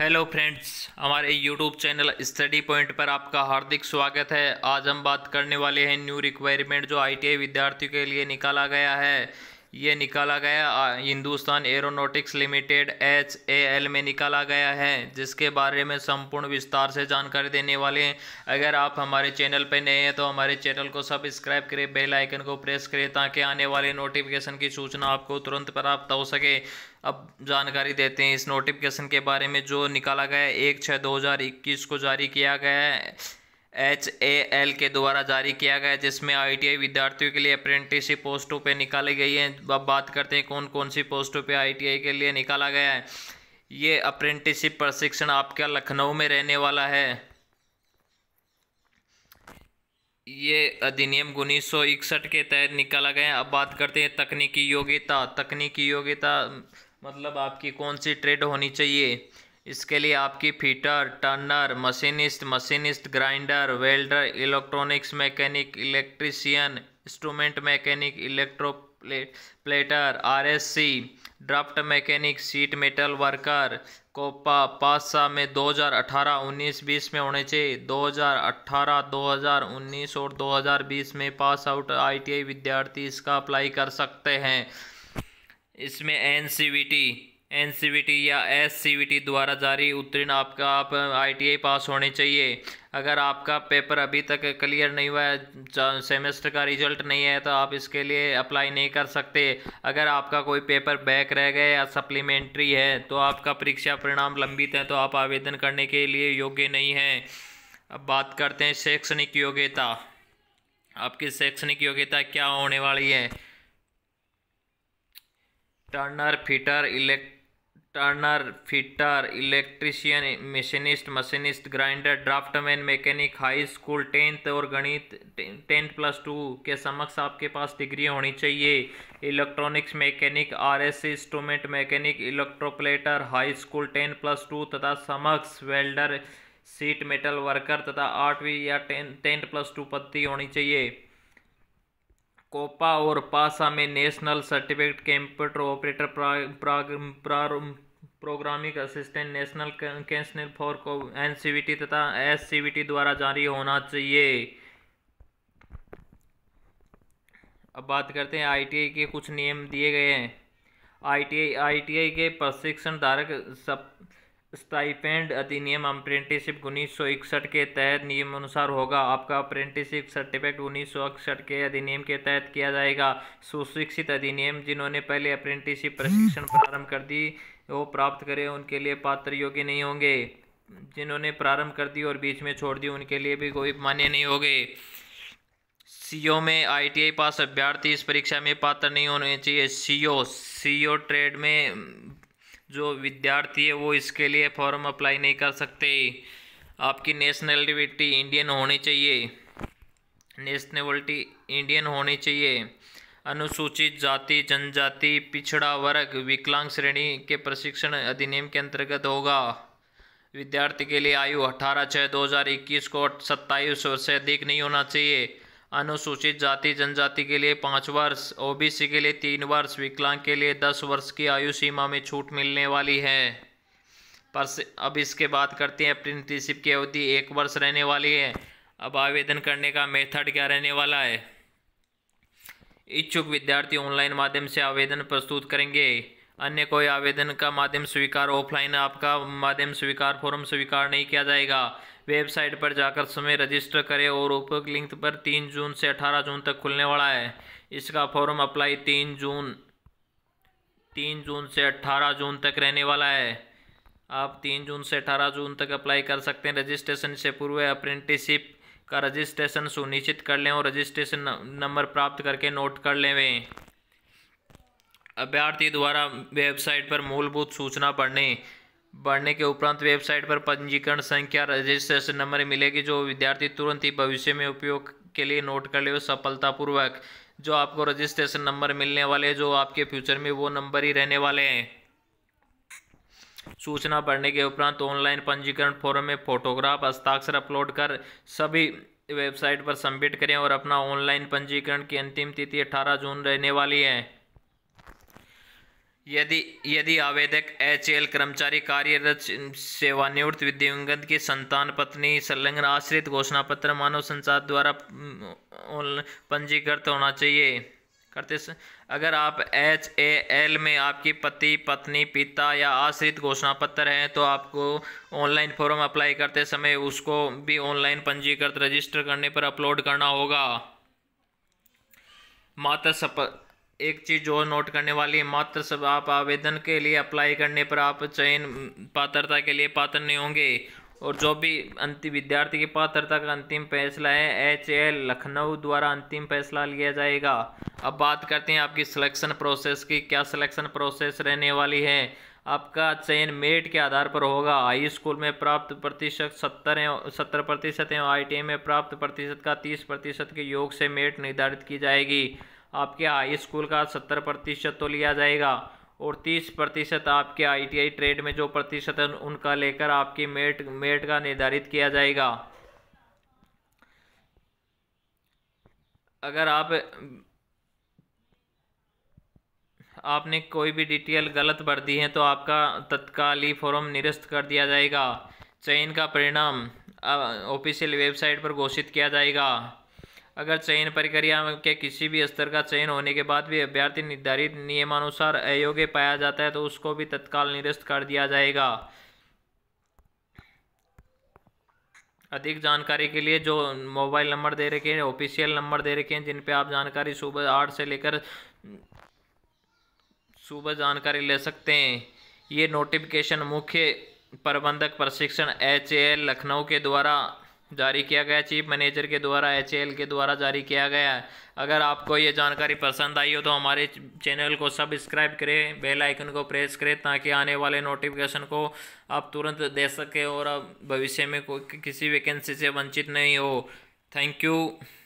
hello friends हमारे YouTube channel study point पर आपका हार्दिक स्वागत है आज हम बात करने वाले हैं न्यू रिक्वायरमेंट जो आईटीआई विद्यार्थियों के लिए निकाला गया है ये निकाला गया Hindustan aeronautics limited H A L में निकाला गया है जिसके बारे में संपूर्ण विस्तार से जानकारी देने वाले हैं अगर आप हमारे चैनल पर नए हैं तो हमारे चैनल को सब्सक्राइब करें बेल आइकन को प्रेस करें ताकि आने वाले नोटिफिकेशन की सूचना आपको तुरंत प्राप्त हो सके अब जानकारी देते हैं इस नोटिफिकेशन के बारे में जो निकाला गया है एक छः दो हज़ार इक्कीस को जारी किया गया है एच ए एल के द्वारा जारी किया गया जिसमें आईटीआई विद्यार्थियों के लिए अप्रेंटिसशिप पोस्टों पे निकाली गई है अब बात करते हैं कौन कौन सी पोस्टों पे आईटीआई के लिए निकाला गया है ये अप्रेंटिसशिप प्रशिक्षण आपका लखनऊ में रहने वाला है ये अधिनियम उन्नीस के तहत निकाला गया अब बात करते हैं तकनीकी योग्यता तकनीकी योग्यता मतलब आपकी कौन सी ट्रेड होनी चाहिए इसके लिए आपकी fitter turner machinist machinist grinder welder electronics mechanic electrician instrument mechanic electroplater R draft mechanic sheet metal worker COPA पाँच साल में 2018 19 20 में होने चाहिए 2018 2019 और 2020 में पास आउट आईटीआई विद्यार्थी इसका अप्लाई कर सकते हैं इसमें एनसीवीटी एन या एस द्वारा जारी उत्तीर्ण आपका आप आई पास होने चाहिए अगर आपका पेपर अभी तक क्लियर नहीं हुआ है सेमेस्टर का रिजल्ट नहीं है तो आप इसके लिए अप्लाई नहीं कर सकते अगर आपका कोई पेपर बैक रह गया या सप्लीमेंट्री है तो आपका परीक्षा परिणाम लंबित है तो आप आवेदन करने के लिए योग्य नहीं हैं अब बात करते हैं शैक्षणिक योग्यता आपकी शैक्षणिक योग्यता क्या होने वाली है turner fitter elect turner fitter electrician machinist machinist grinder draftman mechanic high school tenth और गणित टेंथ प्लस टू के समक्ष आपके पास डिग्री होनी चाहिए electronics mechanic R S instrument mechanic electroplater high school tenth plus two तथा समक्ष वेल्डर सीट मेटल वर्कर तथा आठवीं या टेन टेंथ प्लस टू पत्ती होनी चाहिए कोपा और पासा में national certificate computer operator programming assistant national council for N तथा एस द्वारा जारी होना चाहिए अब बात करते हैं आईटीआई के कुछ नियम दिए गए हैं आईटीआई आईटीआई के प्रशिक्षण धारक सब स्टाइपेंड अधिनियम अप्रेंटिसशिप उन्नीस सौ इकसठ के तहत नियमानुसार होगा आपका अप्रेंटिसशिप सर्टिफिकेट उन्नीस सौ इकसठ के अधिनियम के तहत किया जाएगा सुशिक्षित अधिनियम जिन्होंने पहले अप्रेंटिसशिप प्रशिक्षण प्रारंभ कर दी वो प्राप्त करें उनके लिए पात्र योग्य नहीं होंगे जिन्होंने प्रारंभ कर दी और बीच में छोड़ दी उनके लिए भी कोई मान्य नहीं होगे सीओ में आईटीआई पास अभ्यर्थी इस परीक्षा में पात्र नहीं होने चाहिए सीओ सीओ ट्रेड में जो विद्यार्थी है वो इसके लिए फॉर्म अप्लाई नहीं कर सकते आपकी नेशनलिटी इंडियन होनी चाहिए नेशनलिटी इंडियन होनी चाहिए अनुसूचित जाति जनजाति पिछड़ा वर्ग विकलांग श्रेणी के प्रशिक्षण अधिनियम के अंतर्गत होगा विद्यार्थी के लिए आयु अठारह छः दो हज़ार इक्कीस को सत्ताईस वर्ष से अधिक नहीं होना चाहिए अनुसूचित जाति जनजाति के लिए पाँच वर्ष ओबीसी के लिए तीन वर्ष विकलांग के लिए दस वर्ष की आयु सीमा में छूट मिलने वाली है पर अब इसके बात करते हैं अप्रेंटिसिप की अवधि एक वर्ष रहने वाली है अब आवेदन करने का मेथड क्या रहने वाला है इच्छुक विद्यार्थी ऑनलाइन माध्यम से आवेदन प्रस्तुत करेंगे अन्य कोई आवेदन का माध्यम स्वीकार ऑफलाइन आपका माध्यम स्वीकार फॉर्म स्वीकार नहीं किया जाएगा वेबसाइट पर जाकर समय रजिस्टर करें और उपरोक्त लिंक पर तीन जून से अठारह जून तक खुलने वाला है इसका फॉर्म अप्लाई तीन जून तीन जून से अट्ठारह जून तक रहने वाला है आप तीन जून से अठारह जून तक अप्लाई कर सकते हैं रजिस्ट्रेशन से पूर्व अप्रेंटिसिप का रजिस्ट्रेशन सुनिश्चित कर लें और रजिस्ट्रेशन नंबर प्राप्त करके नोट कर लें अभ्यर्थी द्वारा वेबसाइट पर मूलभूत सूचना पढ़ने बढ़ने के उपरांत वेबसाइट पर पंजीकरण संख्या रजिस्ट्रेशन नंबर मिलेगी जो विद्यार्थी तुरंत ही भविष्य में उपयोग के लिए नोट कर ले सफलतापूर्वक जो आपको रजिस्ट्रेशन नंबर मिलने वाले जो आपके फ्यूचर में वो नंबर ही रहने वाले हैं सूचना पढ़ने के उपरांत ऑनलाइन पंजीकरण फॉर्म में फोटोग्राफ हस्ताक्षर अपलोड कर सभी वेबसाइट पर सबमिट करें और अपना ऑनलाइन पंजीकरण की अंतिम तिथि अठारह जून रहने वाली है यदि यदि आवेदक एच एल कर्मचारी कार्यरत सेवानिवृत्त विद्युंगत की संतान पत्नी संलग्न आश्रित घोषणा पत्र मानव संचार द्वारा पंजीकृत होना चाहिए करते अगर आप एच ए एल में आपकी पति पत्नी पिता या आश्रित घोषणा पत्र हैं तो आपको ऑनलाइन फॉर्म अप्लाई करते समय उसको भी ऑनलाइन पंजीकृत रजिस्टर करने पर अपलोड करना होगा माता सप एक चीज़ जो नोट करने वाली है मात्र सब आप आवेदन के लिए अप्लाई करने पर आप चयन पात्रता के लिए पात्र नहीं होंगे और जो भी अंतिम विद्यार्थी की पात्रता का अंतिम फैसला है एच एल लखनऊ द्वारा अंतिम फैसला लिया जाएगा अब बात करते हैं आपकी सिलेक्शन प्रोसेस की क्या सिलेक्शन प्रोसेस रहने वाली है आपका चयन मेरिट के आधार पर होगा हाई स्कूल में प्राप्त प्रतिशत सत्तर एवं सत्तर प्रतिशत एवं आई में प्राप्त प्रतिशत का तीस प्रतिशत के योग से मेरिट निर्धारित की जाएगी आपके हाई स्कूल का सत्तर प्रतिशत तो लिया जाएगा और तीस प्रतिशत आपके आईटीआई ट्रेड में जो प्रतिशत है उनका लेकर आपकी मेट मेट का निर्धारित किया जाएगा अगर आप आपने कोई भी डिटेल गलत भर दी है तो आपका तत्काल ही फॉर्म निरस्त कर दिया जाएगा चयन का परिणाम ऑफिशियल वेबसाइट पर घोषित किया जाएगा अगर चयन प्रक्रिया के किसी भी स्तर का चयन होने के बाद भी अभ्यर्थी निर्धारित नियमानुसार अयोग्य पाया जाता है तो उसको भी तत्काल निरस्त कर दिया जाएगा अधिक जानकारी के लिए जो मोबाइल नंबर दे रखे हैं ऑफिशियल नंबर दे रखे हैं जिन पे आप जानकारी सुबह आठ से लेकर सुबह जानकारी ले सकते हैं ये नोटिफिकेशन मुख्य प्रबंधक प्रशिक्षण एच लखनऊ के द्वारा जारी किया गया चीफ मैनेजर के द्वारा एच के द्वारा जारी किया गया है अगर आपको ये जानकारी पसंद आई हो तो हमारे चैनल को सब्सक्राइब करें बेल आइकन को प्रेस करें ताकि आने वाले नोटिफिकेशन को आप तुरंत दे सकें और अब भविष्य में कोई किसी वैकेंसी से वंचित नहीं हो थैंक यू